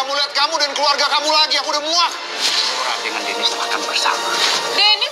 gak mau lihat kamu dan keluarga kamu lagi. Aku udah muak. Laura dengan Denis akan bersama. Denny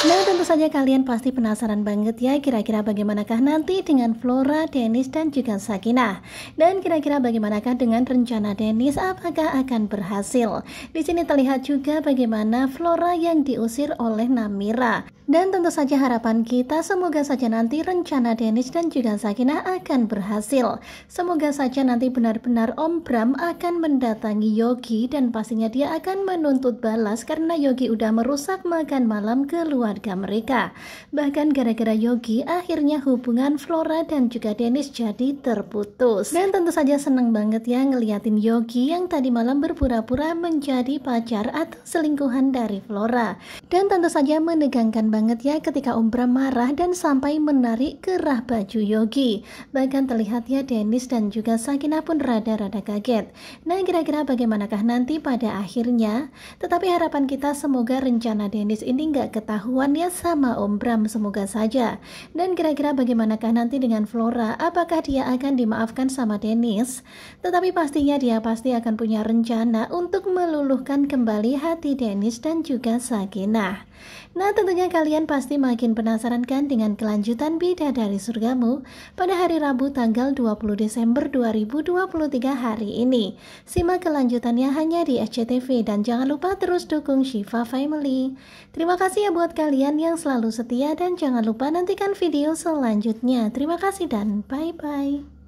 Nah tentu saja kalian pasti penasaran banget ya kira-kira bagaimanakah nanti dengan Flora, Dennis dan juga Sakinah Dan kira-kira bagaimanakah dengan rencana Dennis apakah akan berhasil Di sini terlihat juga bagaimana Flora yang diusir oleh Namira Dan tentu saja harapan kita semoga saja nanti rencana Dennis dan juga Sakinah akan berhasil Semoga saja nanti benar-benar Om Bram akan mendatangi Yogi dan pastinya dia akan menuntut balas karena Yogi udah merusak makan malam keluar keluarga mereka. Bahkan gara-gara Yogi, akhirnya hubungan Flora dan juga Dennis jadi terputus. Dan tentu saja seneng banget ya ngeliatin Yogi yang tadi malam berpura-pura menjadi pacar atau selingkuhan dari Flora. Dan tentu saja menegangkan banget ya ketika Om marah dan sampai menarik kerah baju Yogi. Bahkan terlihat ya Dennis dan juga Sakina pun rada-rada kaget. Nah kira-kira bagaimanakah nanti pada akhirnya? Tetapi harapan kita semoga rencana Dennis ini nggak ketahuan Wanita sama Om Bram semoga saja. Dan kira-kira bagaimanakah nanti dengan Flora? Apakah dia akan dimaafkan sama Dennis? Tetapi pastinya dia pasti akan punya rencana untuk meluluhkan kembali hati Dennis dan juga Sakinah. Nah tentunya kalian pasti makin penasaran kan dengan kelanjutan Bida dari Surgamu pada hari Rabu tanggal 20 Desember 2023 hari ini. Simak kelanjutannya hanya di SCTV dan jangan lupa terus dukung Shiva Family. Terima kasih ya buat kalian kalian yang selalu setia dan jangan lupa nantikan video selanjutnya. Terima kasih dan bye-bye.